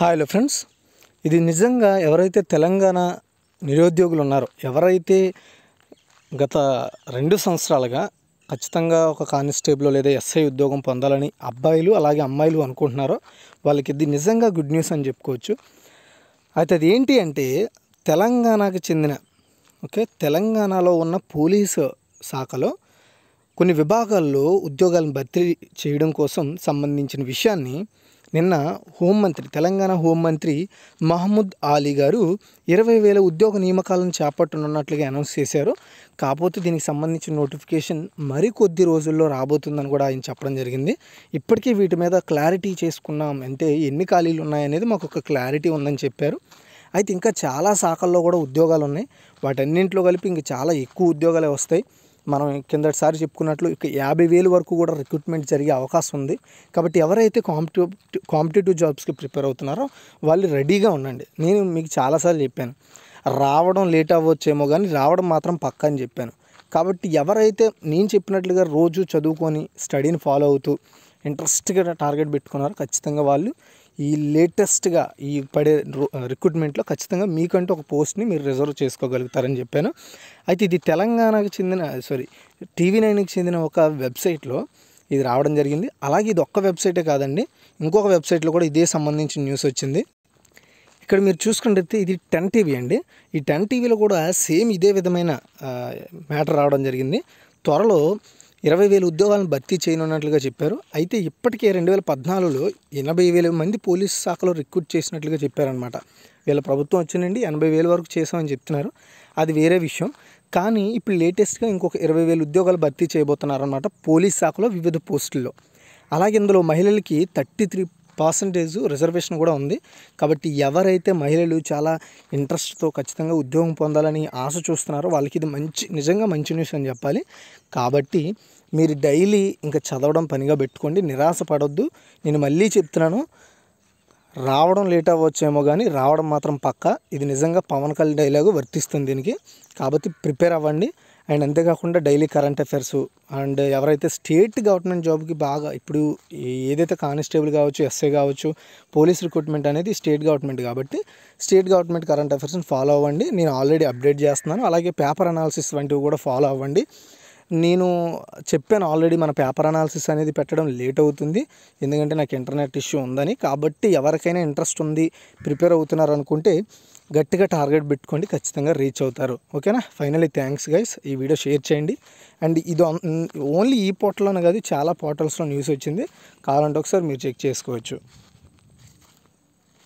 హాయ్లో friends ఇది నిజంగా ఎవరైతే తెలంగాణ నిరుద్యోగులు ఉన్నారో ఎవరైతే గత రెండు సంవత్సరాలుగా ఖచ్చితంగా ఒక కానిస్టేబుల్ లేదా ఎస్ఐ ఉద్యోగం పొందాలని అబ్బాయిలు అలాగే అమ్మాయిలు అనుకుంటున్నారో వాళ్ళకి ఇది నిజంగా గుడ్ న్యూస్ అని చెప్పుకోవచ్చు అయితే అది ఏంటి అంటే తెలంగాణకు చెందిన ఓకే తెలంగాణలో ఉన్న పోలీసు శాఖలో కొన్ని విభాగాల్లో ఉద్యోగాలను భర్తీ చేయడం కోసం సంబంధించిన విషయాన్ని నిన్న హోంమంత్రి తెలంగాణ హోంమంత్రి మహమ్మద్ ఆలీ గారు ఇరవై వేల ఉద్యోగ నియామకాలను చేపట్టనున్నట్లుగా అనౌన్స్ చేశారు కాకపోతే దీనికి సంబంధించిన నోటిఫికేషన్ మరికొద్ది రోజుల్లో రాబోతుందని కూడా ఆయన చెప్పడం జరిగింది ఇప్పటికీ వీటి మీద క్లారిటీ చేసుకున్నాం అంటే ఎన్ని ఖాళీలు ఉన్నాయనేది మాకు ఒక క్లారిటీ ఉందని చెప్పారు అయితే ఇంకా చాలా శాఖల్లో కూడా ఉద్యోగాలు ఉన్నాయి వాటన్నింటిలో కలిపి ఇంక చాలా ఎక్కువ ఉద్యోగాలే వస్తాయి మనం కిందటిసారి చెప్పుకున్నట్లు ఇక యాభై వేలు వరకు కూడా రిక్రూట్మెంట్ జరిగే అవకాశం ఉంది కాబట్టి ఎవరైతే కాంపిటేటివ్ కాంపిటేటివ్ జాబ్స్కి ప్రిపేర్ అవుతున్నారో వాళ్ళు రెడీగా ఉండండి నేను మీకు చాలాసార్లు చెప్పాను రావడం లేట్ అవ్వచ్చేమో కానీ రావడం మాత్రం పక్క అని చెప్పాను కాబట్టి ఎవరైతే నేను చెప్పినట్లుగా రోజు చదువుకొని స్టడీని ఫాలో అవుతూ ఇంట్రెస్ట్గా టార్గెట్ పెట్టుకున్నారు ఖచ్చితంగా వాళ్ళు ఈ లేటెస్ట్గా ఈ పడే రిక్రూట్మెంట్లో ఖచ్చితంగా మీకంటూ ఒక పోస్ట్ని మీరు రిజర్వ్ చేసుకోగలుగుతారని చెప్పాను అయితే ఇది తెలంగాణకు చెందిన సారీ టీవీ నైన్కి చెందిన ఒక వెబ్సైట్లో ఇది రావడం జరిగింది అలాగే ఇది ఒక్క వెబ్సైటే కాదండి ఇంకొక వెబ్సైట్లో కూడా ఇదే సంబంధించిన న్యూస్ వచ్చింది ఇక్కడ మీరు చూసుకుంటే ఇది టెన్ టీవీ అండి ఈ టెన్ టీవీలో కూడా సేమ్ ఇదే విధమైన మ్యాటర్ రావడం జరిగింది త్వరలో ఇరవై వేల ఉద్యోగాలను భర్తీ చేయనున్నట్లుగా చెప్పారు అయితే ఇప్పటికే రెండు వేల పద్నాలుగులో ఎనభై వేల మంది పోలీసు శాఖలో రిక్రూట్ చేసినట్లుగా చెప్పారనమాట వీళ్ళ ప్రభుత్వం వచ్చిందండి ఎనభై వేల వరకు చేసామని చెప్తున్నారు అది వేరే విషయం కానీ ఇప్పుడు లేటెస్ట్గా ఇంకొక ఇరవై వేల ఉద్యోగాలు భర్తీ చేయబోతున్నారనమాట పోలీస్ శాఖలో వివిధ పోస్టుల్లో అలాగే ఇందులో మహిళలకి థర్టీ త్రీ పర్సంటేజ్ రిజర్వేషన్ కూడా ఉంది కాబట్టి ఎవరైతే మహిళలు చాలా ఇంట్రెస్ట్తో ఖచ్చితంగా ఉద్యోగం పొందాలని ఆశ చూస్తున్నారో వాళ్ళకి ఇది మంచి నిజంగా మంచి న్యూస్ అని చెప్పాలి కాబట్టి మీరు డైలీ ఇంకా చదవడం పనిగా పెట్టుకోండి నిరాశ పడొద్దు నేను మళ్ళీ చెప్తున్నాను రావడం లేట్ అవ్వచ్చేమో కానీ రావడం మాత్రం పక్క ఇది నిజంగా పవన్ కళ్యాణ్ డైలాగు వర్తిస్తుంది దీనికి కాబట్టి ప్రిపేర్ అవ్వండి అండ్ అంతేకాకుండా డైలీ కరెంట్ అఫైర్స్ అండ్ ఎవరైతే స్టేట్ గవర్నమెంట్ జాబ్కి బాగా ఇప్పుడు ఏదైతే కానిస్టేబుల్ కావచ్చు ఎస్ఐ కావచ్చు పోలీస్ రిక్రూట్మెంట్ అనేది స్టేట్ గవర్నమెంట్ కాబట్టి స్టేట్ గవర్నమెంట్ కరెంట్ అఫైర్స్ని ఫాలో అవ్వండి నేను ఆల్రెడీ అప్డేట్ చేస్తున్నాను అలాగే పేపర్ అనాలిసిస్ వంటివి కూడా ఫాలో అవ్వండి నేను చెప్పాను ఆల్రెడీ మన పేపర్ అనాలిసిస్ అనేది పెట్టడం లేట్ అవుతుంది ఎందుకంటే నాకు ఇంటర్నెట్ ఇష్యూ ఉందని కాబట్టి ఎవరికైనా ఇంట్రెస్ట్ ఉంది ప్రిపేర్ అవుతున్నారు అనుకుంటే గట్టిగా టార్గెట్ పెట్టుకోండి ఖచ్చితంగా రీచ్ అవుతారు ఓకేనా ఫైనలీ థ్యాంక్స్ గైస్ ఈ వీడియో షేర్ చేయండి అండ్ ఇది ఓన్లీ mm, ఈ పోర్టల్లోనే కాదు చాలా పోర్టల్స్లో న్యూస్ వచ్చింది కావాలంటే ఒకసారి మీరు చెక్ చేసుకోవచ్చు